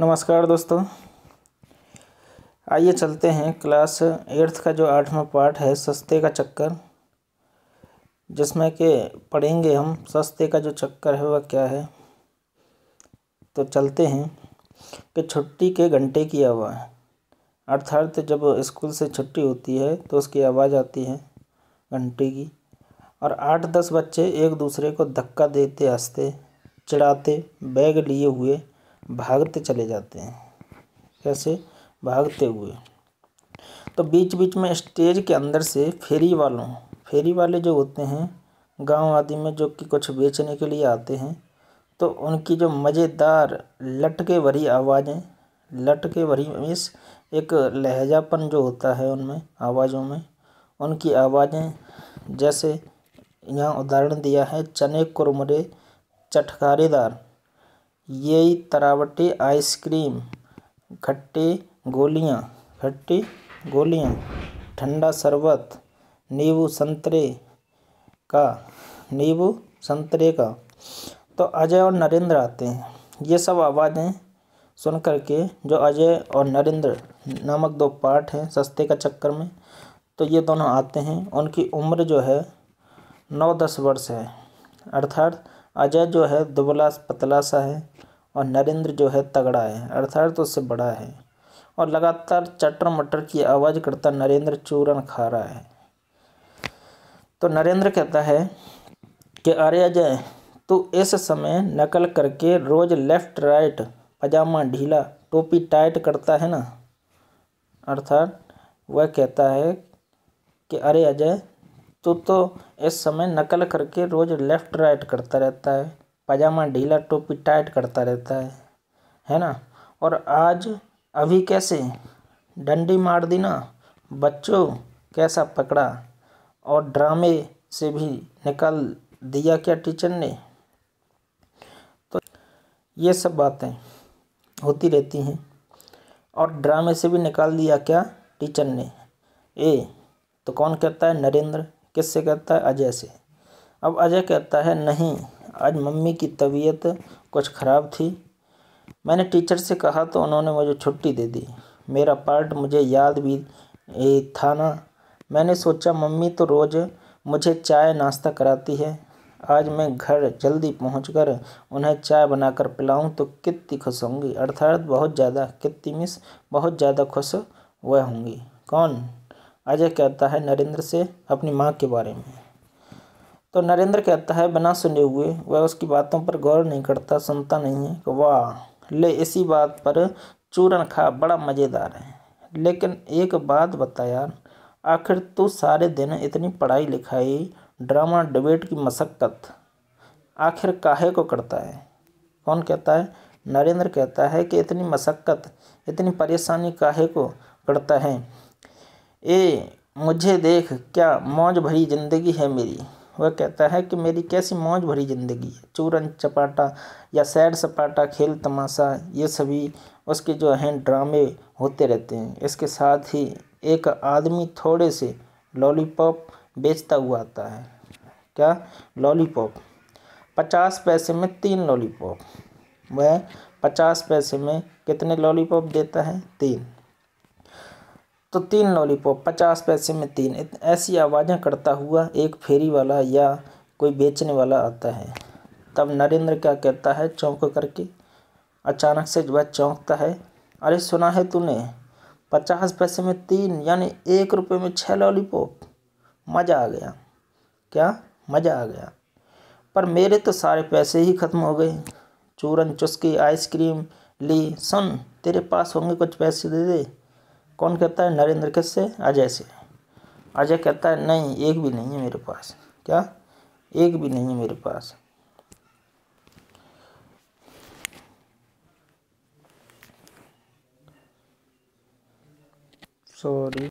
नमस्कार दोस्तों आइए चलते हैं क्लास एट्थ का जो आठवां पार्ट है सस्ते का चक्कर जिसमें कि पढ़ेंगे हम सस्ते का जो चक्कर है वह क्या है तो चलते हैं कि छुट्टी के घंटे की आवाज़ अर्थात जब स्कूल से छुट्टी होती है तो उसकी आवाज़ आती है घंटे की और आठ दस बच्चे एक दूसरे को धक्का देते हंसते चिढ़ाते बैग लिए हुए भागते चले जाते हैं कैसे भागते हुए तो बीच बीच में स्टेज के अंदर से फेरी वालों फेरी वाले जो होते हैं गांव आदि में जो कि कुछ बेचने के लिए आते हैं तो उनकी जो मज़ेदार लटके भरी आवाज़ें लटके भरी मीस एक लहजापन जो होता है उनमें आवाज़ों में उनकी आवाज़ें जैसे यहाँ उदाहरण दिया है चने कुरमरे चटकारेदार यही तरावटी आइसक्रीम खट्टी गोलियाँ खट्टी गोलियाँ ठंडा शरबत नींबू संतरे का नींबू संतरे का तो अजय और नरेंद्र आते हैं ये सब आवाज़ें सुन कर के जो अजय और नरेंद्र नामक दो पार्ट हैं सस्ते का चक्कर में तो ये दोनों आते हैं उनकी उम्र जो है नौ दस वर्ष है अर्थात अजय जो है दुबला पतला सा है और नरेंद्र जो है तगड़ा है अर्थात उससे बड़ा है और लगातार चटर मटर की आवाज़ करता नरेंद्र चूरन खा रहा है तो नरेंद्र कहता है कि अरे अजय तू इस समय नकल करके रोज़ लेफ़्ट राइट पजामा ढीला टोपी टाइट करता है ना अर्थात वह कहता है कि अरे अजय तू तो इस समय नकल करके रोज़ लेफ़्ट राइट करता रहता है पजामा ढीला टोपी टाइट करता रहता है है ना और आज अभी कैसे डंडी मार दी ना बच्चों कैसा पकड़ा और ड्रामे से भी निकाल दिया क्या टीचर ने तो ये सब बातें होती रहती हैं और ड्रामे से भी निकाल दिया क्या टीचर ने ए तो कौन कहता है नरेंद्र किससे कहता है अजय से अब अजय कहता है नहीं आज मम्मी की तबीयत कुछ ख़राब थी मैंने टीचर से कहा तो उन्होंने मुझे छुट्टी दे दी मेरा पार्ट मुझे याद भी था ना मैंने सोचा मम्मी तो रोज़ मुझे चाय नाश्ता कराती है आज मैं घर जल्दी पहुँच उन्हें चाय बनाकर पिलाऊं तो कितनी खुश होंगी अर्थात बहुत ज़्यादा कितनी मिस बहुत ज़्यादा खुश वह होंगी कौन अजय कहता है नरेंद्र से अपनी माँ के बारे में तो नरेंद्र कहता है बिना सुने हुए वह उसकी बातों पर गौर नहीं करता सुनता नहीं है वाह ले इसी बात पर चूरन खा बड़ा मज़ेदार है लेकिन एक बात बता यार आखिर तू सारे दिन इतनी पढ़ाई लिखाई ड्रामा डिबेट की मशक्क़त आखिर काहे को करता है कौन कहता है नरेंद्र कहता है कि इतनी मशक्क़त इतनी परेशानी काहे को करता है ए मुझे देख क्या मौज भरी ज़िंदगी है मेरी वह कहता है कि मेरी कैसी मौज भरी ज़िंदगी है चूरन चपाटा या सैर सपाटा खेल तमाशा ये सभी उसके जो हैं ड्रामे होते रहते हैं इसके साथ ही एक आदमी थोड़े से लॉलीपॉप बेचता हुआ आता है क्या लॉलीपॉप पचास पैसे में तीन लॉलीपॉप वह पचास पैसे में कितने लॉलीपॉप देता है तीन तो तीन लॉलीपॉप पचास पैसे में तीन ऐसी आवाज़ें करता हुआ एक फेरी वाला या कोई बेचने वाला आता है तब नरेंद्र क्या कहता है चौंक करके अचानक से वह चौंकता है अरे सुना है तूने पचास पैसे में तीन यानी एक रुपये में छः लॉलीपॉप मज़ा आ गया क्या मज़ा आ गया पर मेरे तो सारे पैसे ही ख़त्म हो गए चूरन चुस्की आइसक्रीम ली सुन तेरे पास होंगे कुछ पैसे दे दे कौन कहता है नरेंद्र कैसे अजय से अजय कहता है नहीं एक भी नहीं है मेरे पास क्या एक भी नहीं है मेरे पास सॉरी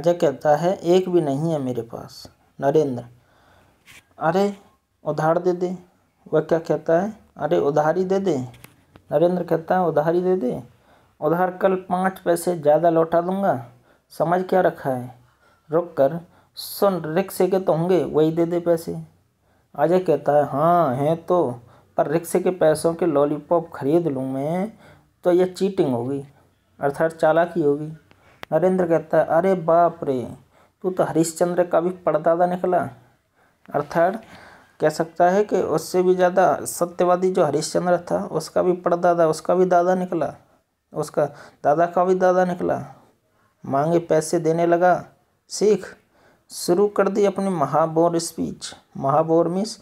अजय कहता है एक भी नहीं है मेरे पास नरेंद्र अरे उधार दे दे वह क्या कहता है अरे उधारी दे दे नरेंद्र कहता है उधारी दे दे उधार कल पाँच पैसे ज़्यादा लौटा दूंगा समझ क्या रखा है रुक कर सुन रिक्शे के तो होंगे वही दे दे पैसे अजय कहता है हाँ हैं तो पर रिक्शे के पैसों के लॉलीपॉप खरीद लूँ मैं तो यह चीटिंग होगी अर्थात चालाकी होगी नरेंद्र कहता है अरे बाप रे तू तो हरिश्चंद्र का भी पड़दादा निकला अर्थात कह सकता है कि उससे भी ज़्यादा सत्यवादी जो हरिश्चंद्र था उसका भी पड़दादा उसका भी दादा निकला उसका दादा का भी दादा निकला मांगे पैसे देने लगा सीख शुरू कर दी अपनी महाबोर स्पीच महाबोर मीन्स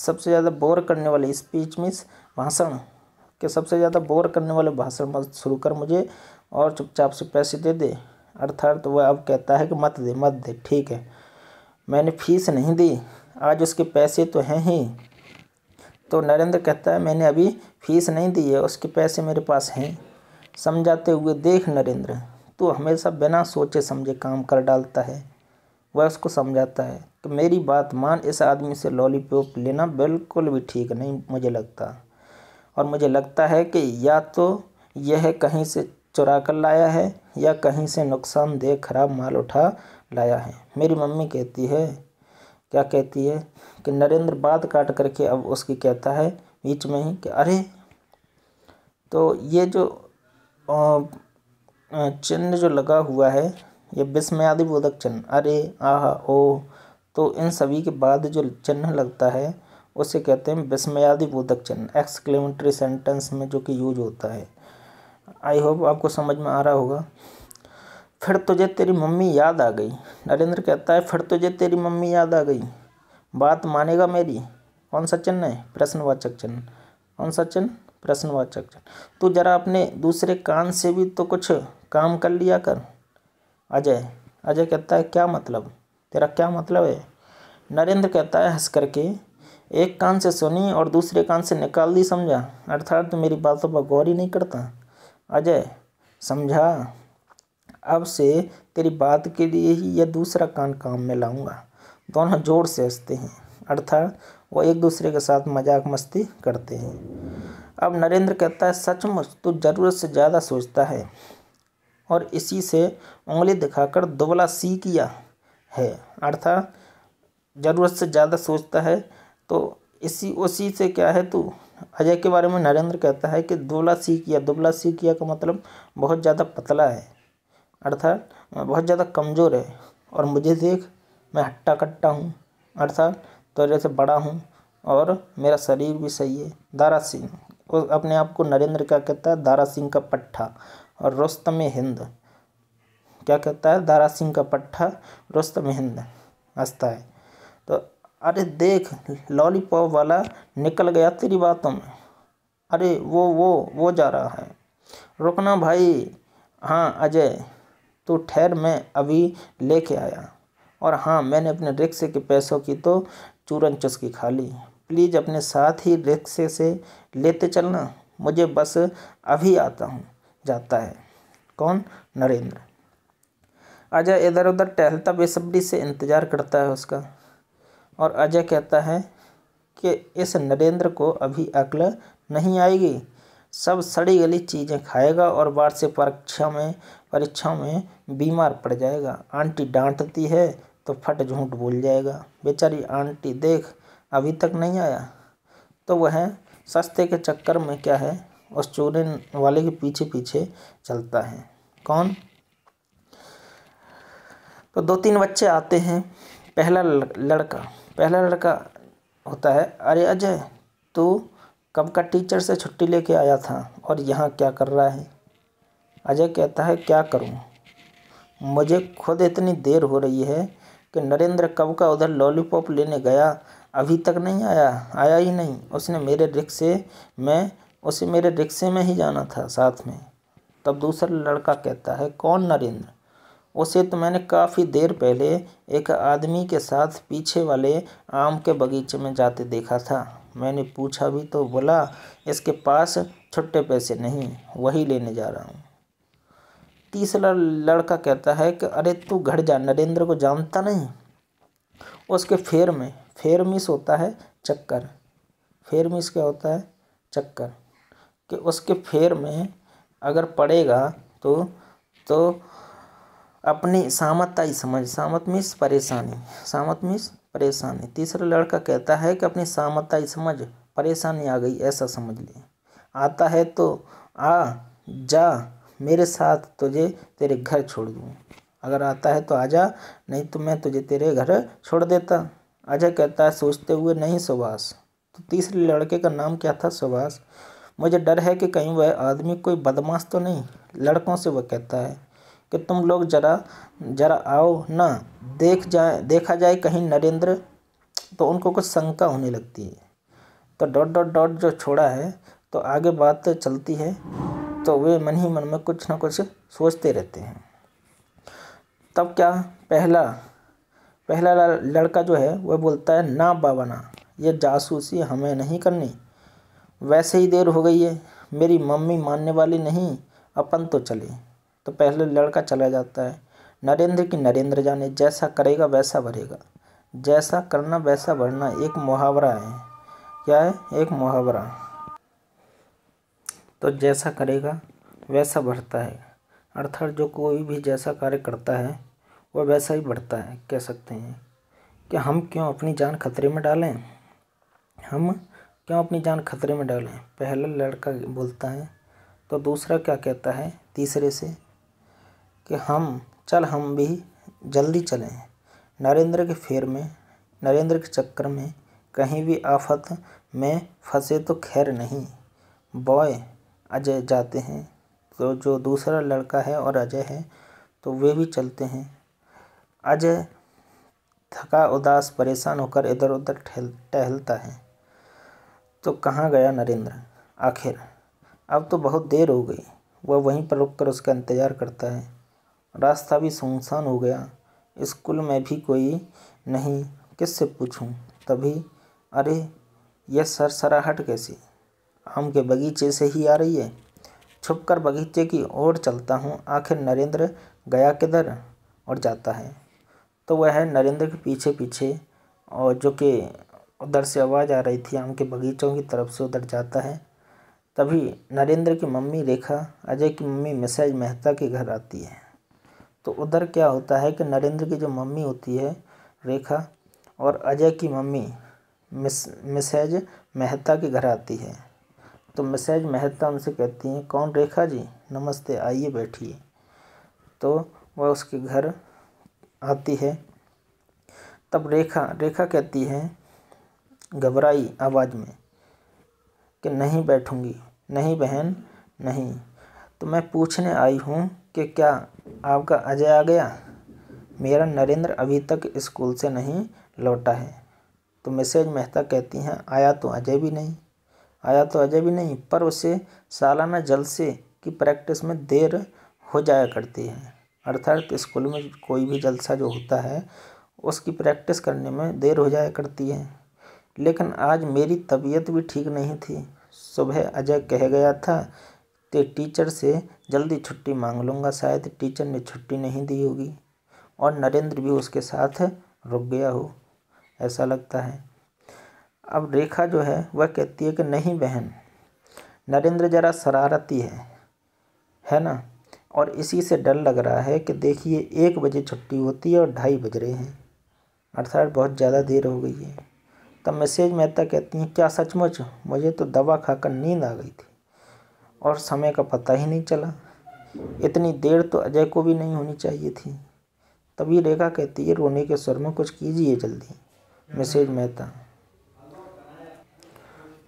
सबसे ज़्यादा बोर करने वाली स्पीच मीन्स भाषण के सबसे ज़्यादा बोर करने वाले भाषण मत शुरू कर मुझे और चुपचाप से पैसे दे दे अर्थात वह अब कहता है कि मत दे मत दे ठीक है मैंने फीस नहीं दी आज उसके पैसे तो हैं ही तो नरेंद्र कहता है मैंने अभी फीस नहीं दी है उसके पैसे मेरे पास हैं समझाते हुए देख नरेंद्र तू हमेशा बिना सोचे समझे काम कर डालता है वह उसको समझाता है कि मेरी बात मान इस आदमी से लॉलीपॉप लेना बिल्कुल भी ठीक नहीं मुझे लगता और मुझे लगता है कि या तो यह कहीं से चुरा कर लाया है या कहीं से नुकसान दे खराब माल उठा लाया है मेरी मम्मी कहती है क्या कहती है कि नरेंद्र बात काट करके अब उसकी कहता है बीच में ही कि अरे तो ये जो चिन्ह जो लगा हुआ है ये विस्मयादि बोधक चिन्ह अरे आह ओ तो इन सभी के बाद जो चिन्ह लगता है उसे कहते हैं विस्मयादि बोधक चिन्ह एक्सक्लेमेटरी सेंटेंस में जो कि यूज होता है आई होप आपको समझ में आ रहा होगा फिर तुझे तो तेरी मम्मी याद आ गई नरेंद्र कहता है फिर तुझे तो तेरी मम्मी याद आ गई बात मानेगा मेरी कौन सा चिन्ह है प्रश्नवाचक चिन्ह कौन सा चिन्ह प्रश्नवाचक चिन्ह तो जरा अपने दूसरे कान से भी तो कुछ काम कर लिया कर अजय अजय कहता है क्या मतलब तेरा क्या मतलब है नरेंद्र कहता है हंस करके एक कान से सुनी और दूसरे कान से निकाल दी समझा अर्थात तो मेरी बातों पर गौर ही नहीं करता अजय समझा अब से तेरी बात के लिए ही यह दूसरा कान काम में लाऊंगा दोनों जोर से हंसते हैं अर्थात वो एक दूसरे के साथ मजाक मस्ती करते हैं अब नरेंद्र कहता है सचमुच तू ज़रूरत से ज़्यादा सोचता है और इसी से उंगली दिखाकर दुबला सी किया है अर्थात ज़रूरत से ज़्यादा सोचता है तो इसी उसी से क्या है तू अजय के बारे में नरेंद्र कहता है कि दुबला सी किया दुबला सी किया का मतलब बहुत ज़्यादा पतला है अर्थात बहुत ज़्यादा कमज़ोर है और मुझे देख मैं हट्टा कट्टा हूँ अर्थात तेरे तो से बड़ा हूँ और मेरा शरीर भी सही है दारा सिंह को अपने आप को नरेंद्र क्या कहता है दारा सिंह का पट्ठा और रोस्तम हिंद क्या कहता है दारा सिंह का पट्ठा रोस्तम हिंद हंसता है तो अरे देख लॉलीपॉप वाला निकल गया तेरी बातों में अरे वो वो वो जा रहा है रुकना भाई हाँ अजय तो ठहर मैं अभी लेके आया और हाँ मैंने अपने रिक्शे के पैसों की तो चूरन चस्की खा ली प्लीज़ अपने साथ ही रिक्शे से लेते चलना मुझे बस अभी आता हूँ जाता है कौन नरेंद्र अजय इधर उधर टहलता बेसब्री से इंतज़ार करता है उसका और अजय कहता है कि इस नरेंद्र को अभी अकल नहीं आएगी सब सड़ी गली चीज़ें खाएगा और बाढ़ से परीक्षा में परीक्षा में बीमार पड़ जाएगा आंटी डांटती है तो फट झूठ बोल जाएगा बेचारी आंटी देख अभी तक नहीं आया तो वह सस्ते के चक्कर में क्या है उस चूने वाले के पीछे पीछे चलता है कौन तो दो तीन बच्चे आते हैं पहला लड़का पहला लड़का होता है अरे अजय तू कब का टीचर से छुट्टी लेके आया था और यहाँ क्या कर रहा है अजय कहता है क्या करूँ मुझे खुद इतनी देर हो रही है कि नरेंद्र कब का उधर लॉलीपॉप लेने गया अभी तक नहीं आया आया ही नहीं उसने मेरे रिक्शे में उसे मेरे रिक्शे में ही जाना था साथ में तब दूसरा लड़का कहता है कौन नरेंद्र उसे तो मैंने काफ़ी देर पहले एक आदमी के साथ पीछे वाले आम के बगीचे में जाते देखा था मैंने पूछा भी तो बोला इसके पास छुट्टे पैसे नहीं वही लेने जा रहा हूँ तीसरा लड़का कहता है कि अरे तू घर जा नरेंद्र को जानता नहीं उसके फेर में फेर मिस होता है चक्कर फेर मिस क्या होता है चक्कर कि उसके फेर में अगर पड़ेगा तो तो अपनी ही समझ सामत मिस परेशानी सामत मिस परेशानी तीसरा लड़का कहता है कि अपनी ही समझ परेशानी आ गई ऐसा समझ ले आता है तो आ जा मेरे साथ तुझे तेरे घर छोड़ दूँ अगर आता है तो आ जा नहीं तो मैं तुझे तेरे घर छोड़ देता अजय कहता है सोचते हुए नहीं सुभाष तो तीसरे लड़के का नाम क्या था सुभाष मुझे डर है कि कहीं वह आदमी कोई बदमाश तो नहीं लड़कों से वह कहता है कि तुम लोग जरा जरा आओ ना देख जाए देखा जाए कहीं नरेंद्र तो उनको कुछ शंका होने लगती है तो डॉट डॉट डॉट जो छोड़ा है तो आगे बात चलती है तो वे मन ही मन में कुछ ना कुछ सोचते रहते हैं तब क्या पहला पहला लड़का जो है वह बोलता है ना बाबा ना ये जासूसी हमें नहीं करनी वैसे ही देर हो गई है मेरी मम्मी मानने वाली नहीं अपन तो चले तो पहले लड़का चला जाता है नरेंद्र की नरेंद्र जाने जैसा करेगा वैसा भरेगा जैसा करना वैसा भरना एक मुहावरा है क्या है एक मुहावरा तो जैसा करेगा वैसा भरता है अर्थात जो कोई भी जैसा कार्य करता है वह वैसा ही बढ़ता है कह सकते हैं कि हम क्यों अपनी जान खतरे में डालें हम क्यों अपनी जान खतरे में डालें पहला लड़का बोलता है तो दूसरा क्या कहता है तीसरे से कि हम चल हम भी जल्दी चलें नरेंद्र के फेर में नरेंद्र के चक्कर में कहीं भी आफत में फंसे तो खैर नहीं बॉय अजय जाते हैं तो जो दूसरा लड़का है और अजय है तो वे भी चलते हैं अजय थका उदास परेशान होकर इधर उधर टहलता है तो कहाँ गया नरेंद्र आखिर अब तो बहुत देर हो गई वह वहीं पर रुककर उसका इंतज़ार करता है रास्ता भी सुनसान हो गया स्कूल में भी कोई नहीं किससे पूछूं तभी अरे यह सर सराहट कैसी आम के बगीचे से ही आ रही है छुपकर बगीचे की ओर चलता हूँ आखिर नरेंद्र गया किधर और जाता है तो वह नरेंद्र के पीछे पीछे और जो कि उधर से आवाज़ आ रही थी आम के बगीचों की तरफ से उधर जाता है तभी नरेंद्र की मम्मी रेखा अजय की मम्मी मिसेज मेहता के घर आती है तो उधर क्या होता है कि नरेंद्र की जो मम्मी होती है रेखा और अजय की मम्मी मिस मिसेज मेहता के घर आती है तो मिसेज मेहता उनसे कहती हैं कौन रेखा जी नमस्ते आइए बैठिए तो वह उसके घर आती है तब रेखा रेखा कहती है घबराई आवाज़ में कि नहीं बैठूंगी नहीं बहन नहीं तो मैं पूछने आई हूँ कि क्या आपका अजय आ गया मेरा नरेंद्र अभी तक स्कूल से नहीं लौटा है तो मैसेज मेहता कहती हैं आया तो अजय भी नहीं आया तो अजय भी नहीं पर उसे सालाना जलसे की प्रैक्टिस में देर हो जाया करती है अर्थात स्कूल में कोई भी जलसा जो होता है उसकी प्रैक्टिस करने में देर हो जाया करती है लेकिन आज मेरी तबीयत भी ठीक नहीं थी सुबह अजय कह गया था कि टीचर से जल्दी छुट्टी मांग लूँगा शायद टीचर ने छुट्टी नहीं दी होगी और नरेंद्र भी उसके साथ रुक गया हो ऐसा लगता है अब रेखा जो है वह कहती है कि नहीं बहन नरेंद्र ज़रा शरारती है है ना और इसी से डर लग रहा है कि देखिए एक बजे छुट्टी होती है और ढाई बज रहे हैं अर्थात बहुत ज़्यादा देर हो गई है तब मैसेज मेहता कहती हैं क्या सचमुच मुझे तो दवा खाकर नींद आ गई थी और समय का पता ही नहीं चला इतनी देर तो अजय को भी नहीं होनी चाहिए थी तभी रेखा कहती है रोने के स्वर में कुछ कीजिए जल्दी message Mehta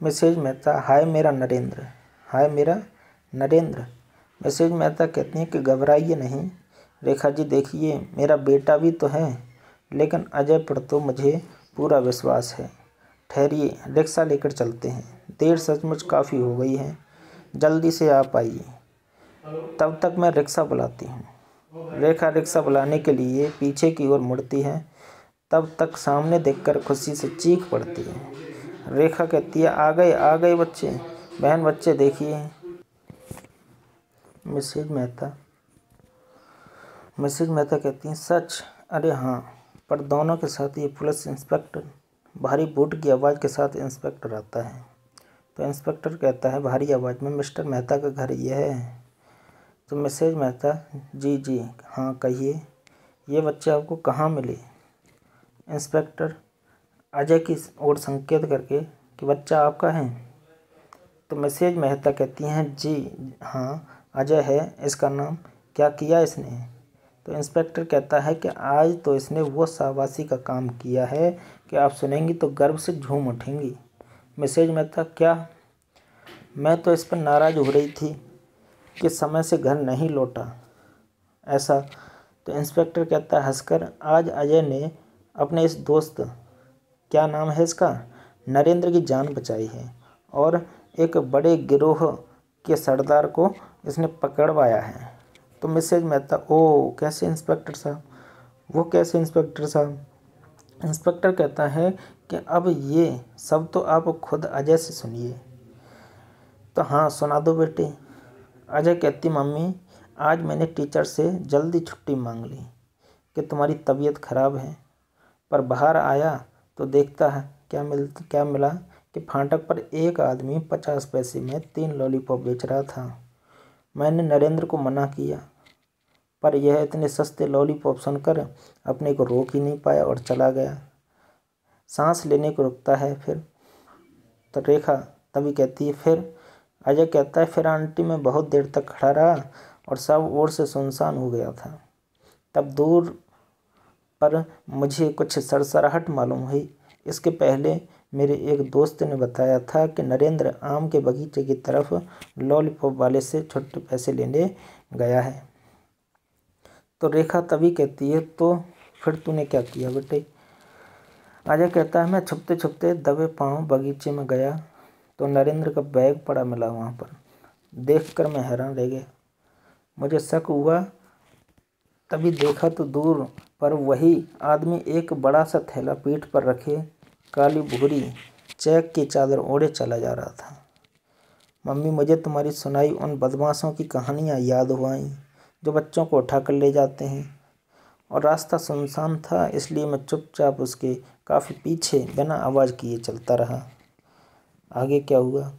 message Mehta hi मेरा नरेंद्र हाय मेरा नरेंद्र मैसेज मेहता कहती हैं कि घबराइए नहीं रेखा जी देखिए मेरा बेटा भी तो है लेकिन अजय पर तो मुझे पूरा विश्वास है ठहरिए रिक्शा लेकर चलते हैं देर सचमुच काफ़ी हो गई है जल्दी से आप आइए तब तक मैं रिक्शा बुलाती हूँ रेखा रिक्शा बुलाने के लिए पीछे की ओर मुड़ती है तब तक सामने देखकर खुशी से चीख पड़ती है रेखा कहती है आ गए आ गए बच्चे बहन बच्चे देखिए मिसेज मेहता मिसेज मेहता कहती हैं सच अरे हाँ पर दोनों के साथ ये पुलिस इंस्पेक्टर भारी बूट की आवाज़ के साथ इंस्पेक्टर आता है तो इंस्पेक्टर कहता है भारी आवाज़ में मिस्टर मेहता का घर यह है तो मैसेज मेहता जी जी हाँ कहिए ये बच्चे आपको कहाँ मिले इंस्पेक्टर अजय की ओर संकेत करके कि बच्चा आपका है तो मैसेज मेहता कहती हैं जी हाँ अजय है इसका नाम क्या किया इसने तो इंस्पेक्टर कहता है कि आज तो इसने वो शाबाशी का काम किया है कि आप सुनेंगी तो गर्व से झूम उठेंगी मैसेज में था क्या मैं तो इस पर नाराज़ हो रही थी कि समय से घर नहीं लौटा ऐसा तो इंस्पेक्टर कहता है हंसकर आज अजय ने अपने इस दोस्त क्या नाम है इसका नरेंद्र की जान बचाई है और एक बड़े गिरोह के सरदार को इसने पकड़वाया है तो मैसेज में आता ओ कैसे इंस्पेक्टर साहब वो कैसे इंस्पेक्टर साहब इंस्पेक्टर कहता है कि अब ये सब तो आप खुद अजय से सुनिए तो हाँ सुना दो बेटे अजय कहती मम्मी आज मैंने टीचर से जल्दी छुट्टी मांग ली कि तुम्हारी तबीयत ख़राब है पर बाहर आया तो देखता है क्या मिल क्या मिला कि फाटक पर एक आदमी पचास पैसे में तीन लॉलीपॉप बेच रहा था मैंने नरेंद्र को मना किया पर यह इतने सस्ते लॉलीपॉप सुनकर अपने को रोक ही नहीं पाया और चला गया सांस लेने को रुकता है फिर तो रेखा तभी कहती है फिर अजय कहता है फिर आंटी मैं बहुत देर तक खड़ा रहा और सब ओर से सुनसान हो गया था तब दूर पर मुझे कुछ सरसराहट मालूम हुई इसके पहले मेरे एक दोस्त ने बताया था कि नरेंद्र आम के बगीचे की तरफ लॉलीपॉप वाले से छोटे पैसे लेने गया है तो रेखा तभी कहती है तो फिर तूने क्या किया बेटे अजय कहता है मैं छुपते छुपते दबे पाँव बगीचे में गया तो नरेंद्र का बैग पड़ा मिला वहाँ पर देखकर मैं हैरान रह गया मुझे शक हुआ तभी देखा तो दूर पर वही आदमी एक बड़ा सा थैला पीठ पर रखे काली भूरी चेक की चादर ओढ़े चला जा रहा था मम्मी मुझे तुम्हारी सुनाई उन बदमाशों की कहानियाँ याद हो आई जो बच्चों को उठा कर ले जाते हैं और रास्ता सुनसान था इसलिए मैं चुपचाप उसके काफ़ी पीछे बिना आवाज़ किए चलता रहा आगे क्या हुआ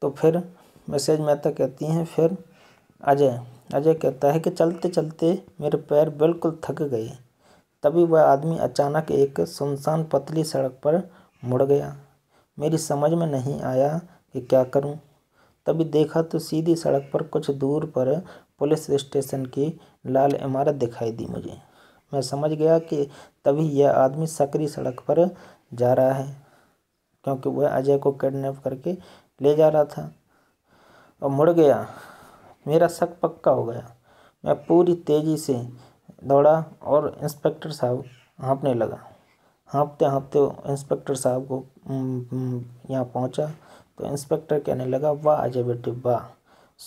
तो फिर मैसेज मेहता कहती हैं फिर अजय अजय कहता है कि चलते चलते मेरे पैर बिल्कुल थक गए तभी वह आदमी अचानक एक सुनसान पतली सड़क पर मुड़ गया मेरी समझ में नहीं आया कि क्या करूं। तभी देखा तो सीधी सड़क पर कुछ दूर पर पुलिस स्टेशन की लाल इमारत दिखाई दी मुझे मैं समझ गया कि तभी यह आदमी सकरी सड़क पर जा रहा है क्योंकि वह अजय को किडनैप करके ले जा रहा था और मुड़ गया मेरा शक पक्का हो गया मैं पूरी तेज़ी से दौड़ा और इंस्पेक्टर साहब हाँपने लगा हाँपते हाँपते इंस्पेक्टर साहब को यहाँ पहुँचा तो इंस्पेक्टर कहने लगा वाह अजय बेटे वाह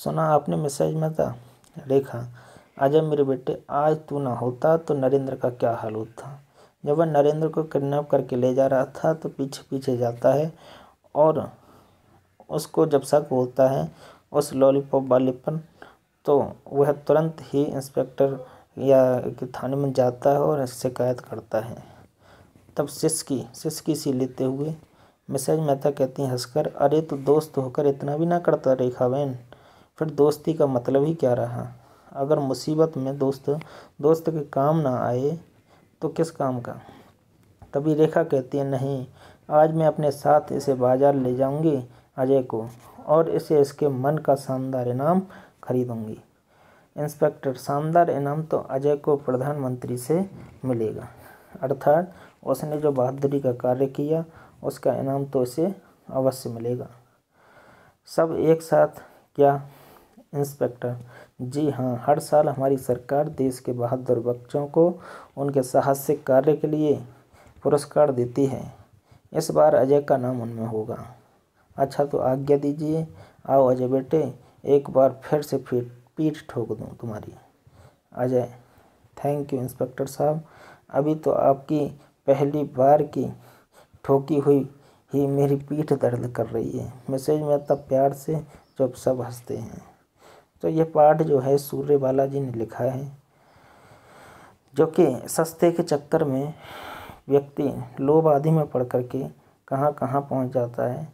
सुना आपने मैसेज में था देखा अजय मेरे बेटे आज तू ना होता तो नरेंद्र का क्या हाल होता जब वह नरेंद्र को किडनैप करके ले जा रहा था तो पीछे पीछे जाता है और उसको जब शक होता है उस लॉलीपॉप वाले पर तो वह तुरंत ही इंस्पेक्टर या थाने में जाता है और शिकायत करता है तब सिस्की सिस्की सी लेते हुए मिसेज मेहता कहती हैं हंसकर अरे तो दोस्त होकर इतना भी ना करता रेखा बहन फिर दोस्ती का मतलब ही क्या रहा अगर मुसीबत में दोस्त दोस्त के काम ना आए तो किस काम का तभी रेखा कहती है नहीं आज मैं अपने साथ इसे बाज़ार ले जाऊंगी अजय को और इसे इसके मन का शानदार इनाम खरीदूंगी इंस्पेक्टर शानदार इनाम तो अजय को प्रधानमंत्री से मिलेगा अर्थात उसने जो बहादुरी का कार्य किया उसका इनाम तो उसे अवश्य मिलेगा सब एक साथ क्या इंस्पेक्टर जी हाँ हर साल हमारी सरकार देश के बहादुर बच्चों को उनके साहसिक कार्य के लिए पुरस्कार देती है इस बार अजय का नाम उनमें होगा अच्छा तो आज्ञा दीजिए आओ अजय बेटे एक बार फिर से फिर पीठ ठोक दूँ तुम्हारी अजय थैंक यू इंस्पेक्टर साहब अभी तो आपकी पहली बार की ठोकी हुई ही मेरी पीठ दर्द कर रही है मैसेज में तब प्यार से जब सब हंसते हैं तो यह पाठ जो है सूर्य बालाजी ने लिखा है जो कि सस्ते के चक्कर में व्यक्ति लोभ आदि में पढ़ कर के कहाँ कहाँ पहुँच जाता है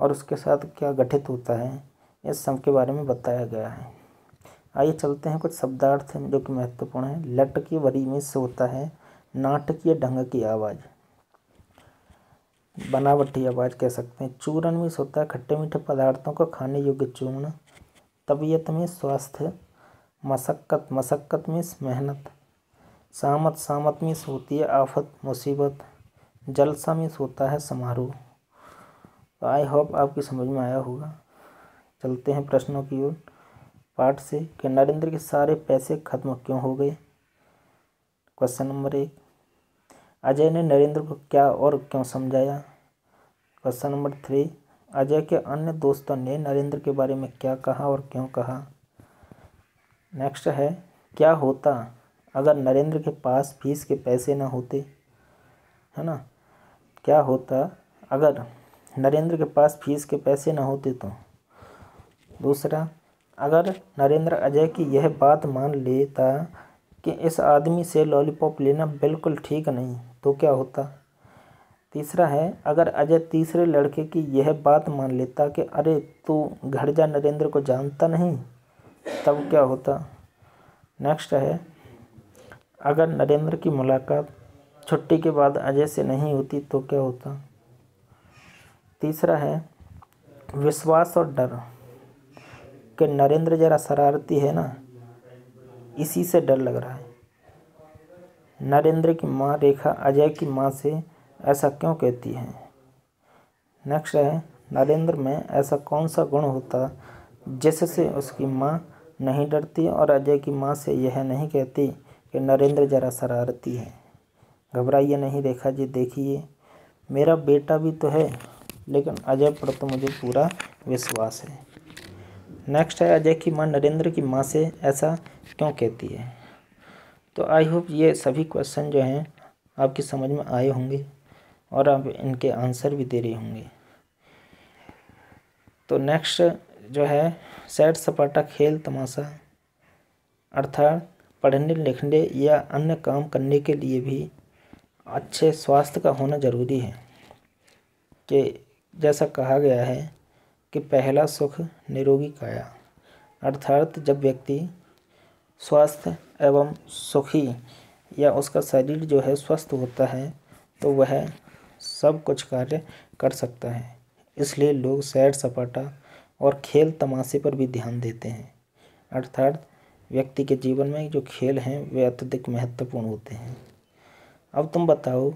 और उसके साथ क्या गठित होता है इस सब के बारे में बताया गया है आइए चलते हैं कुछ शब्दार्थ हैं जो कि महत्वपूर्ण हैं लट की वरी में सोता है नाटकीय ढंग की आवाज़ बनावटी आवाज़ कह सकते हैं चूरन में सोता है खट्टे मीठे पदार्थों को खाने योग्य चूर्ण तबीयत में स्वास्थ्य मशक्क़त मशक्क़त में मेहनत सामत सामत में सोती है आफत मुसीबत जलसा में सोता है समारोह तो आई होप आपकी समझ में आया होगा चलते हैं प्रश्नों की ओर पाठ से कि नरेंद्र के सारे पैसे खत्म क्यों हो गए क्वेश्चन नंबर एक अजय ने नरेंद्र को क्या और क्यों समझाया क्वेश्चन नंबर थ्री अजय के अन्य दोस्तों ने नरेंद्र के बारे में क्या कहा और क्यों कहा नेक्स्ट है क्या होता अगर नरेंद्र के पास फीस के पैसे ना होते है ना क्या होता अगर नरेंद्र के पास फीस के पैसे ना होते तो दूसरा अगर नरेंद्र अजय की यह बात मान लेता कि इस आदमी से लॉलीपॉप लेना बिल्कुल ठीक नहीं तो क्या होता तीसरा है अगर अजय तीसरे लड़के की यह बात मान लेता कि अरे तू घर जा नरेंद्र को जानता नहीं तब क्या होता नेक्स्ट है अगर नरेंद्र की मुलाकात छुट्टी के बाद अजय से नहीं होती तो क्या होता तीसरा है विश्वास और डर कि नरेंद्र जरा शरारती है ना इसी से डर लग रहा है नरेंद्र की माँ रेखा अजय की माँ से ऐसा क्यों कहती है नेक्स्ट है नरेंद्र में ऐसा कौन सा गुण होता जिससे उसकी माँ नहीं डरती और अजय की माँ से यह नहीं कहती कि नरेंद्र जरा शरारती है घबराइए नहीं रेखा जी देखिए मेरा बेटा भी तो है लेकिन अजय पर तो मुझे पूरा विश्वास है नेक्स्ट है अजय की माँ नरेंद्र की माँ से ऐसा क्यों कहती है तो आई होप ये सभी क्वेश्चन जो हैं आपकी समझ में आए होंगे और आप इनके आंसर भी दे रहे होंगे तो नेक्स्ट जो है सैड सपाटा खेल तमाशा अर्थात पढ़ने लिखने या अन्य काम करने के लिए भी अच्छे स्वास्थ्य का होना ज़रूरी है कि जैसा कहा गया है कि पहला सुख निरोगी काया अर्थात जब व्यक्ति स्वस्थ एवं सुखी या उसका शरीर जो है स्वस्थ होता है तो वह सब कुछ कार्य कर सकता है इसलिए लोग सैर सपाटा और खेल तमाशे पर भी ध्यान देते हैं अर्थात व्यक्ति के जीवन में जो खेल हैं वे अत्यधिक महत्वपूर्ण होते हैं अब तुम बताओ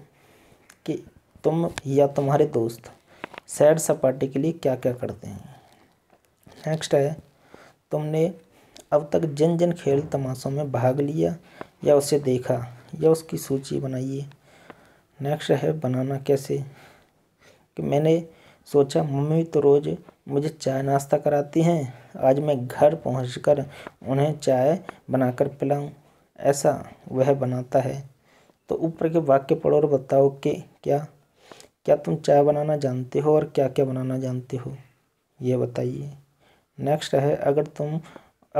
कि तुम या तुम्हारे दोस्त सैड सपाटे के लिए क्या क्या करते हैं नेक्स्ट है तुमने अब तक जिन जिन खेल तमाशों में भाग लिया या उसे देखा या उसकी सूची बनाइए नेक्स्ट है बनाना कैसे कि मैंने सोचा मम्मी तो रोज़ मुझे चाय नाश्ता कराती हैं आज मैं घर पहुँच उन्हें चाय बनाकर पिलाऊं ऐसा वह बनाता है तो ऊपर के वाक्य पढ़ो और बताओ कि क्या क्या तुम चाय बनाना जानते हो और क्या क्या बनाना जानते हो यह बताइए नेक्स्ट है अगर तुम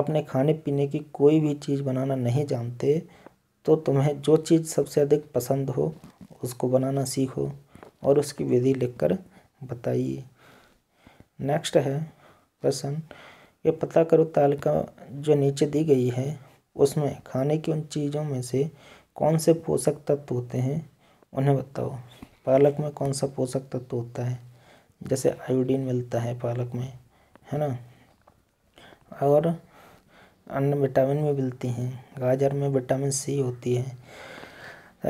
अपने खाने पीने की कोई भी चीज़ बनाना नहीं जानते तो तुम्हें जो चीज़ सबसे अधिक पसंद हो उसको बनाना सीखो और उसकी विधि लिखकर बताइए नेक्स्ट है प्रश्न ये पता करो तालिका जो नीचे दी गई है उसमें खाने की उन चीज़ों में से कौन से पोषक तत्व होते हैं उन्हें बताओ पालक में कौन सा पोषक तत्व होता है जैसे आयोडीन मिलता है पालक में है ना और अन्य विटामिन भी मिलती हैं गाजर में विटामिन सी होती है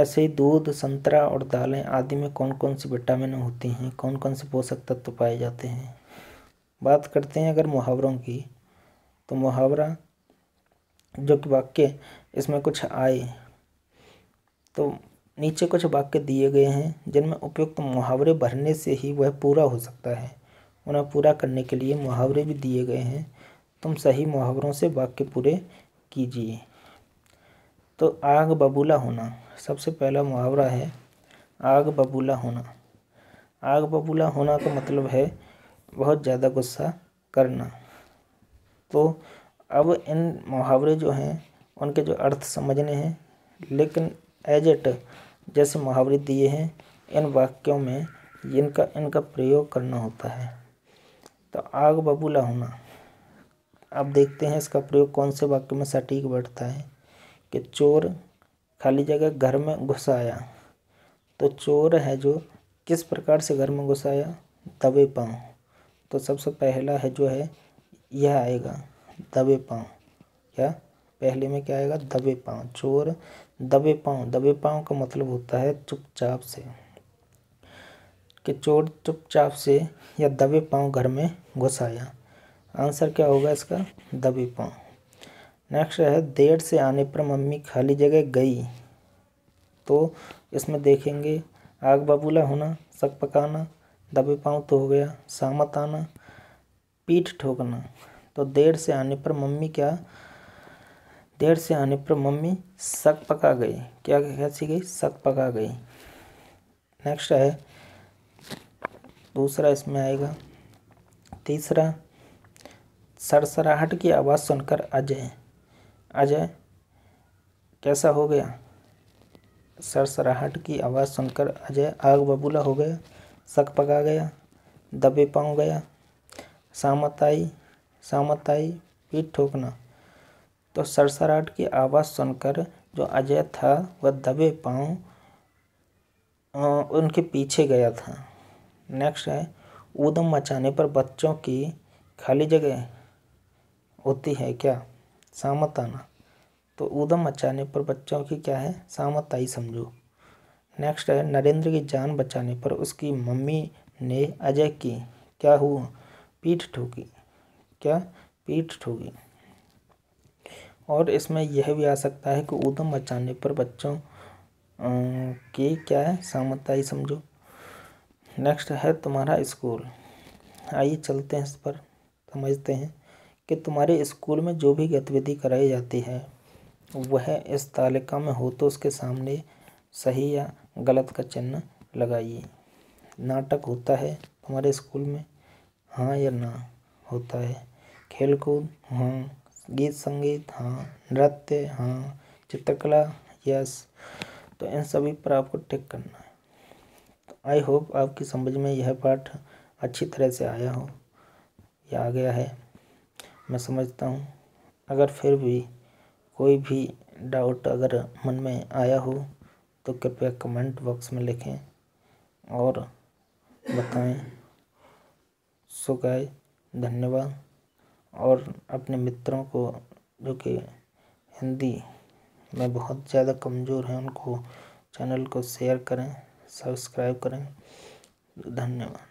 ऐसे ही दूध संतरा और दालें आदि में कौन कौन सी विटामिन होती हैं कौन कौन से पोषक तत्व पाए जाते हैं बात करते हैं अगर मुहावरों की तो मुहावरा जो कि वाक्य इसमें कुछ आए तो नीचे कुछ वाक्य दिए गए हैं जिनमें उपयुक्त मुहावरे भरने से ही वह पूरा हो सकता है उन्हें पूरा करने के लिए मुहावरे भी दिए गए हैं तुम सही मुहावरों से वाक्य पूरे कीजिए तो आग बबूला होना सबसे पहला मुहावरा है आग बबूला होना आग बबूला होना का मतलब है बहुत ज़्यादा गुस्सा करना तो अब इन मुहावरे जो हैं उनके जो अर्थ समझने हैं लेकिन एज इट जैसे मुहावरे दिए हैं इन वाक्यों में इनका इनका प्रयोग करना होता है तो आग बबूला होना अब देखते हैं इसका प्रयोग कौन से वाक्य में सटीक बैठता है कि चोर खाली जगह घर में घुस आया तो चोर है जो किस प्रकार से घर में घुस आया दबे पाँव तो सबसे पहला है जो है यह आएगा दबे पाँव क्या पहले में क्या आएगा दबे पाँव चोर दबे पाँव दबे पाँव का मतलब होता है चुपचाप से कि चोर चुपचाप से या दबे पाँव घर में घुस आया आंसर क्या होगा इसका दबे पाँव नेक्स्ट है देर से आने पर मम्मी खाली जगह गई तो इसमें देखेंगे आग बबूला होना सक पकाना दबे पाँव तो हो गया सामत आना पीठ ठोकना तो देर से आने पर मम्मी क्या देर से आने पर मम्मी शक पका गई क्या कैसी गई शक पका गई नेक्स्ट है दूसरा इसमें आएगा तीसरा सरसराहट की आवाज़ सुनकर अजय अजय कैसा हो गया सरसराहट की आवाज़ सुनकर अजय आग बबूला हो गया शक पका गया दबे पाँव गया सामत आई सामत आई पीठ ठोकना तो सरसराहट की आवाज़ सुनकर जो अजय था वह दबे पाँव उनके पीछे गया था नेक्स्ट है ऊधम मचाने पर बच्चों की खाली जगह होती है क्या सामत आना तो ऊधम मचाने पर बच्चों की क्या है सामत आई समझो नेक्स्ट है नरेंद्र की जान बचाने पर उसकी मम्मी ने अजय की क्या हुआ पीठ ठोकी क्या पीठ ठोकी और इसमें यह भी आ सकता है कि ऊधम मचाने पर बच्चों की क्या है सामताई समझो नेक्स्ट है तुम्हारा स्कूल आइए चलते हैं इस पर समझते हैं कि तुम्हारे स्कूल में जो भी गतिविधि कराई जाती है वह इस तालिका में हो तो उसके सामने सही या गलत का चिन्ह लगाइए नाटक होता है तुम्हारे स्कूल में हाँ या ना होता है खेल कूद हाँ गीत संगीत हाँ नृत्य हाँ चित्रकला यस तो इन सभी पर आपको टिक करना है आई तो होप आपकी समझ में यह पाठ अच्छी तरह से आया हो या आ गया है मैं समझता हूँ अगर फिर भी कोई भी डाउट अगर मन में आया हो तो कृपया कमेंट बॉक्स में लिखें और बताएं सो गाय धन्यवाद और अपने मित्रों को जो कि हिंदी में बहुत ज़्यादा कमज़ोर हैं उनको चैनल को शेयर करें सब्सक्राइब करें धन्यवाद